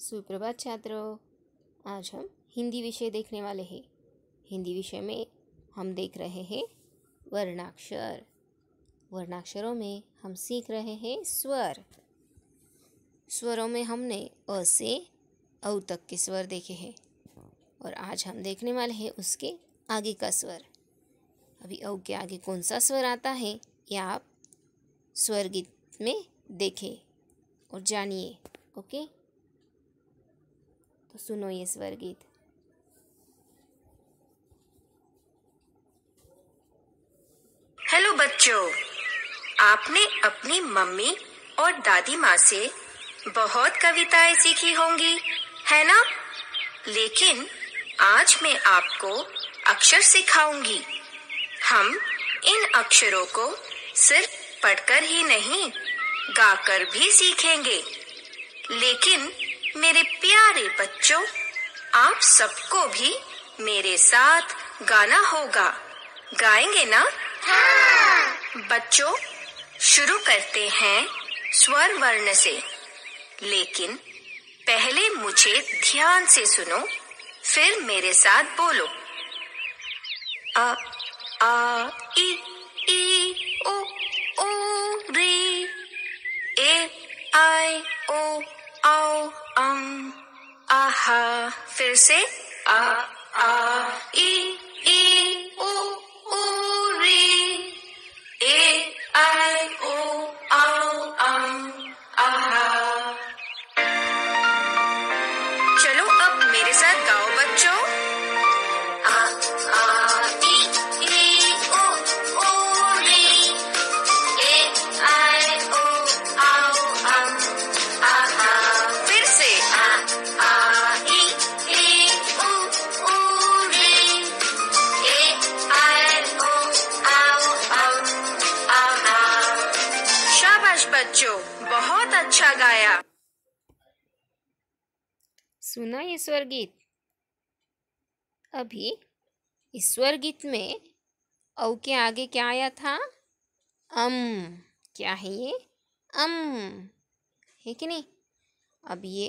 सुप्रभात छात्रों आज हम हिंदी विषय देखने वाले हैं हिंदी विषय में हम देख रहे हैं वर्णाक्षर वर्णाक्षरों में हम सीख रहे हैं स्वर स्वरों में हमने अ से औ तक के स्वर देखे हैं और आज हम देखने वाले हैं उसके आगे का स्वर अभी औ के आगे कौन सा स्वर आता है या आप स्वर गीत में देखें और जानिए ओके सुनो ये स्वर गीत हेलो बच्चों आपने अपनी मम्मी और दादी माँ से बहुत कविताएं सीखी होंगी है ना लेकिन आज मैं आपको अक्षर सिखाऊंगी हम इन अक्षरों को सिर्फ पढ़कर ही नहीं गाकर भी सीखेंगे लेकिन मेरे प्यारे बच्चों आप सबको भी मेरे साथ गाना होगा गाएंगे ना हाँ। बच्चों शुरू करते हैं स्वर वर्ण से लेकिन पहले मुझे ध्यान से सुनो फिर मेरे साथ बोलो अ आ, आ, इ ¿Sí? सुना ईश्वर गीत अभी ईश्वर गीत में औ के आगे क्या आया था अम क्या है ये अम है कि नहीं अब ये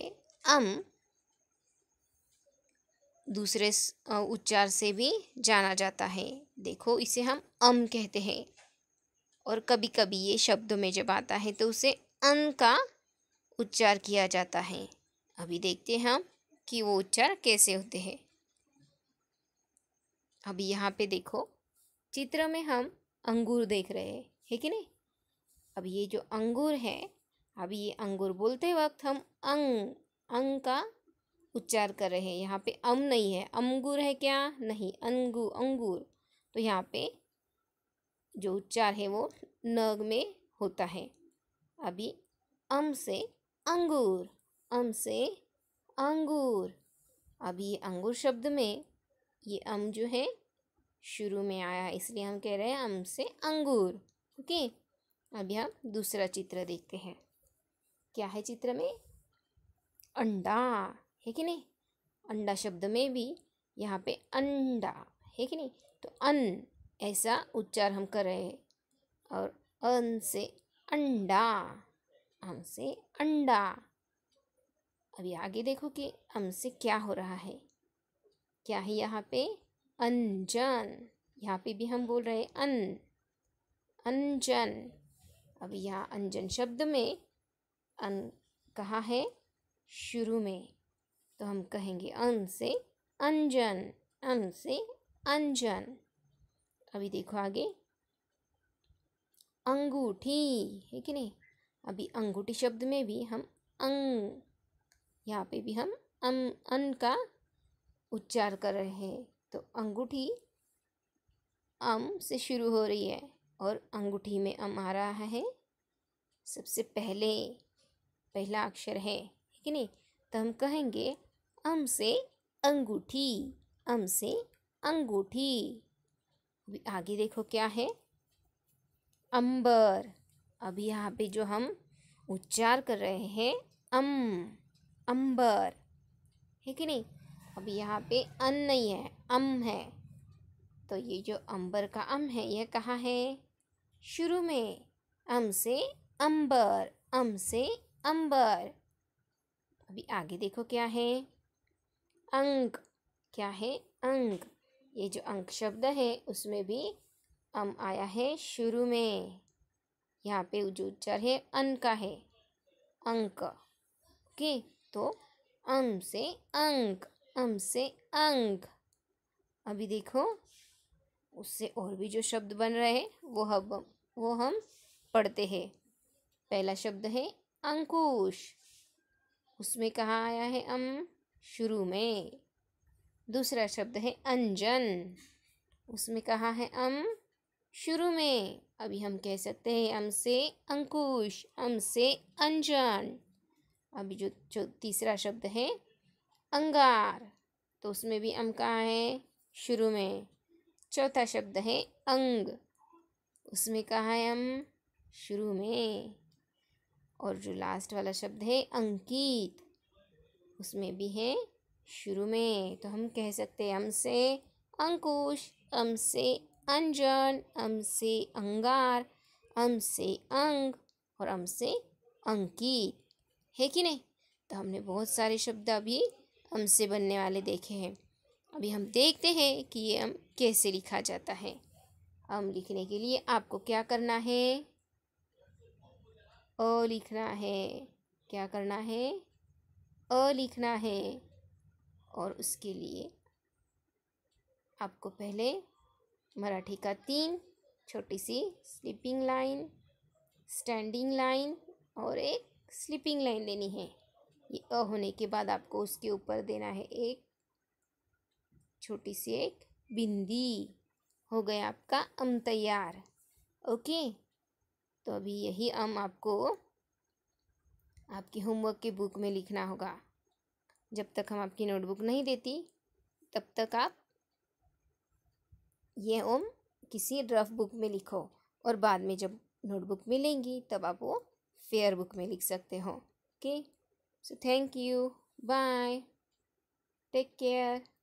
अम दूसरे उच्चार से भी जाना जाता है देखो इसे हम अम कहते हैं और कभी कभी ये शब्दों में जब आता है तो उसे अन का उच्चार किया जाता है अभी देखते हैं हम कि वो उच्चार कैसे होते हैं अभी यहाँ पे देखो चित्र में हम अंगूर देख रहे हैं है कि नहीं अब ये जो अंगूर है अभी ये अंगूर बोलते वक्त हम अंग अंग का उच्चार कर रहे हैं यहाँ पे अम नहीं है अंगूर है क्या नहीं अंगू अंगूर तो यहाँ पे जो उच्चार है वो नग में होता है अभी अम से अंगूर अम से अंगूर अब ये अंगूर शब्द में ये अम जो है शुरू में आया है इसलिए हम कह रहे हैं अम से अंगूर ओके अभी हम दूसरा चित्र देखते हैं क्या है चित्र में अंडा है कि नहीं अंडा शब्द में भी यहाँ पे अंडा है कि नहीं तो अन ऐसा उच्चार हम कर रहे हैं और अन से अंडा हमसे अंडा अभी आगे देखो कि अम से क्या हो रहा है क्या है यहाँ पे अनजन यहाँ पे भी हम बोल रहे अन अनजन अब यहाँ अनजन शब्द में अन कहा है शुरू में तो हम कहेंगे अन से अनजन अन से अनजन अभी देखो आगे अंगूठी है कि नहीं अभी अंगूठी शब्द में भी हम अंग यहाँ पे भी हम अन अन का उच्चार कर रहे हैं तो अंगूठी अम से शुरू हो रही है और अंगूठी में अम आ रहा है सबसे पहले पहला अक्षर है ठीक है नहीं तो हम कहेंगे अम से अंगूठी अम से अंगूठी अभी आगे देखो क्या है अंबर अभी यहाँ पे जो हम उच्चार कर रहे हैं अम अंबर है कि नहीं अब यहाँ पे अन नहीं है अम है तो ये जो अंबर का अम है यह कहाँ है शुरू में अम से अंबर अम से अंबर अभी आगे देखो क्या है अंक क्या है अंक ये जो अंक शब्द है उसमें भी अम आया है शुरू में यहाँ पे जो उच्चार है अन का है अंक ओके तो अम से अंक अम से अंक अभी देखो उससे और भी जो शब्द बन रहे हैं वो हम वो हम पढ़ते हैं पहला शब्द है अंकुश उसमें कहाँ आया है अम शुरू में दूसरा शब्द है अंजन उसमें कहाँ है अम शुरू में अभी हम कह सकते हैं अम से अंकुश अम से अंजन अभी जो जो तीसरा शब्द है अंगार तो उसमें भी अम कहाँ है शुरू में चौथा शब्द है अंग उसमें कहाँ है हम शुरू में और जो लास्ट वाला शब्द है अंकित उसमें भी है शुरू में तो हम कह सकते हैं हम से अंकुश अम से अंजन अम से अंगार अम से अंग और अम से अंकित है कि नहीं तो हमने बहुत सारे शब्द अभी अम से बनने वाले देखे हैं अभी हम देखते हैं कि ये अम कैसे लिखा जाता है अम लिखने के लिए आपको क्या करना है अ लिखना है क्या करना है अ लिखना है और उसके लिए आपको पहले मराठी का तीन छोटी सी स्लीपिंग लाइन स्टैंडिंग लाइन और एक स्लीपिंग लाइन देनी है ये अ होने के बाद आपको उसके ऊपर देना है एक छोटी सी एक बिंदी हो गया आपका अम तैयार ओके तो अभी यही अम आपको आपकी होमवर्क के बुक में लिखना होगा जब तक हम आपकी नोटबुक नहीं देती तब तक आप ये ओम किसी रफ बुक में लिखो और बाद में जब नोटबुक मिलेंगी तब आप वो फेयर बुक में लिख सकते हो okay so thank you bye take care